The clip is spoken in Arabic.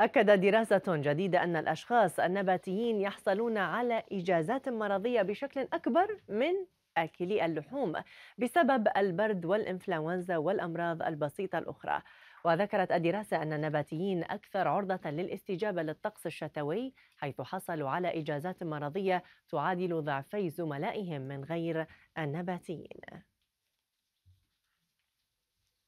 أكد دراسة جديدة أن الأشخاص النباتيين يحصلون على إجازات مرضية بشكل أكبر من آكلي اللحوم بسبب البرد والإنفلونزا والأمراض البسيطة الأخرى وذكرت الدراسة أن النباتيين أكثر عرضة للاستجابة للطقس الشتوي حيث حصلوا على إجازات مرضية تعادل ضعفي زملائهم من غير النباتيين